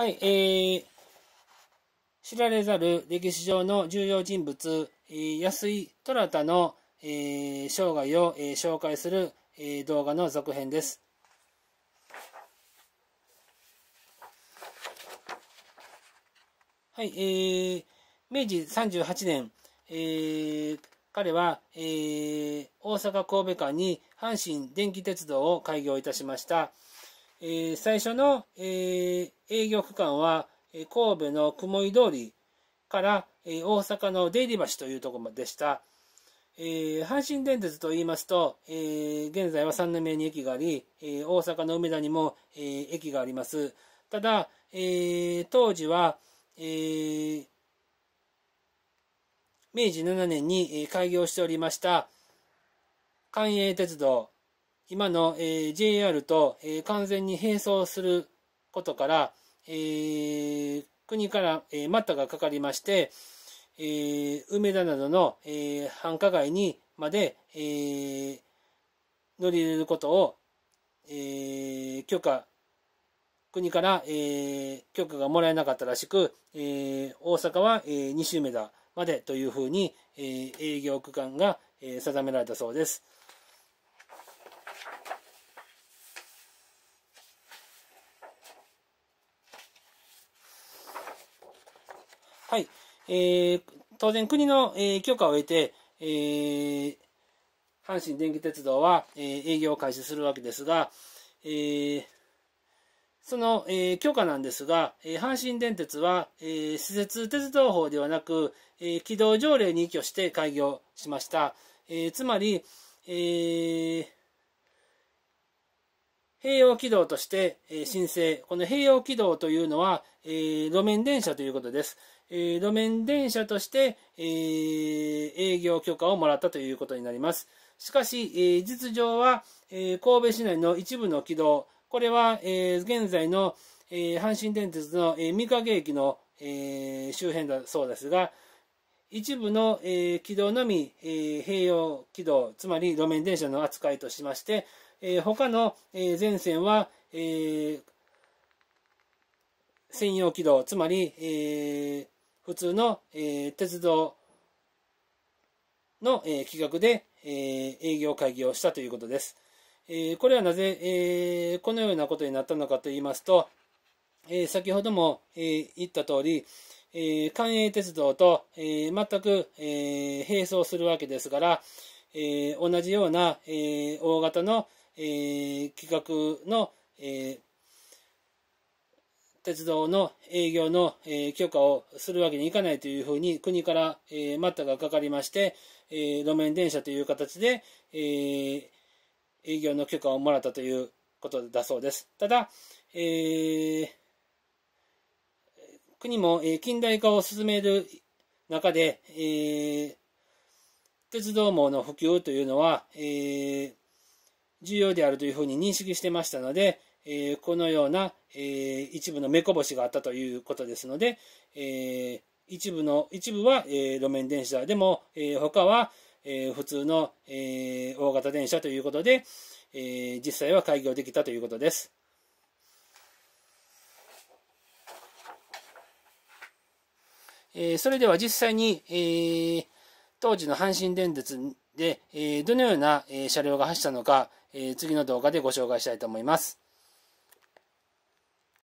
はい、えー、知られざる歴史上の重要人物、えー、安井虎太の、えー、生涯を、えー、紹介する、えー、動画の続編です。はい、えー、明治38年、えー、彼は、えー、大阪神戸間に阪神電気鉄道を開業いたしました。えー、最初の、えー、営業区間は、え神戸の雲井通りから、え大阪の出入り橋というところでした。えー、阪神電鉄といいますと、えー、現在は三宮に駅があり、えー、大阪の梅田にも、えー、駅があります。ただ、え当時は、え明治7年に開業しておりました、関営鉄道、今の、えー、JR と、えー、完全に並走することから、えー、国から、えー、待ったがかかりまして、えー、梅田などの、えー、繁華街にまで、えー、乗り入れることを、えー、許可国から、えー、許可がもらえなかったらしく、えー、大阪は、えー、西梅田までというふうに、えー、営業区間が、えー、定められたそうです。はい。えー、当然国の、えー、許可を得て、えー、阪神電気鉄道は、えー、営業を開始するわけですが、えー、その、えー、許可なんですが、えー、阪神電鉄は、えー、施設鉄道法ではなく、えー、軌道条例に依拠して開業しました。えー、つまり、えー、併用軌道として、え申請。この併用軌道というのは、え路面電車ということです。え路面電車として、え営業許可をもらったということになります。しかし、え実情は、え神戸市内の一部の軌道、これは、え現在の、え阪神電鉄の、え三影駅の、え周辺だそうですが、一部の、え軌道のみ、え併用軌道、つまり路面電車の扱いとしまして、えー、他の、え前線は、えー、専用軌道、つまり、えー、普通の、え鉄道の、え企画で、え営業会議をしたということです。えこれはなぜ、えこのようなことになったのかと言いますと、え先ほども、え言った通り、え関営鉄道と、え全く、え並走するわけですから、え同じような、え大型の、えー、企画の、えー、鉄道の営業の、えー、許可をするわけにいかないというふうに国から、えー、待ったがかかりまして、えー、路面電車という形で、えー、営業の許可をもらったということだそうです。ただ、えー、国も、えー、近代化を進める中で、えー、鉄道網の普及というのは、えー、重要であるというふうに認識してましたので、えー、このような、えー、一部の目こぼしがあったということですので、えー、一部の一部は、え路面電車でも、え他は、え普通の、え大型電車ということで、え実際は開業できたということです。えそれでは実際に、え当時の阪神電鉄で、えどのような車両が走ったのか、え次の動画でご紹介したいと思います。